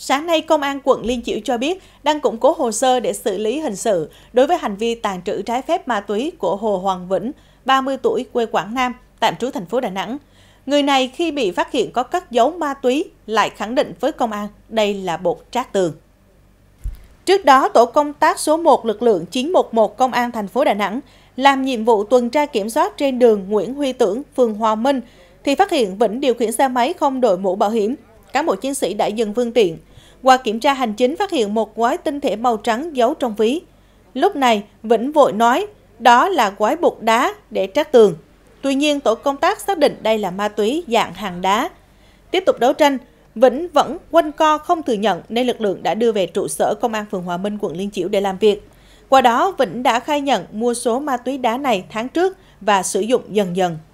Sáng nay, Công an quận Liên Chiểu cho biết đang củng cố hồ sơ để xử lý hình sự đối với hành vi tàn trữ trái phép ma túy của Hồ Hoàng Vĩnh, 30 tuổi, quê Quảng Nam, tạm trú thành phố Đà Nẵng. Người này khi bị phát hiện có cất giấu ma túy lại khẳng định với công an đây là bột trát tường. Trước đó, tổ công tác số 1 lực lượng 911 Công an thành phố Đà Nẵng làm nhiệm vụ tuần tra kiểm soát trên đường Nguyễn Huy Tưởng, phường Hòa Minh, thì phát hiện Vĩnh điều khiển xe máy không đội mũ bảo hiểm. Cán bộ chiến sĩ đã dừng phương tiện, qua kiểm tra hành chính phát hiện một gói tinh thể màu trắng giấu trong ví. Lúc này, Vĩnh vội nói đó là quái bột đá để trát tường. Tuy nhiên, tổ công tác xác định đây là ma túy dạng hàng đá. Tiếp tục đấu tranh, Vĩnh vẫn quanh co không thừa nhận nên lực lượng đã đưa về trụ sở Công an phường Hòa Minh, quận Liên Chiểu để làm việc. Qua đó, Vĩnh đã khai nhận mua số ma túy đá này tháng trước và sử dụng dần dần.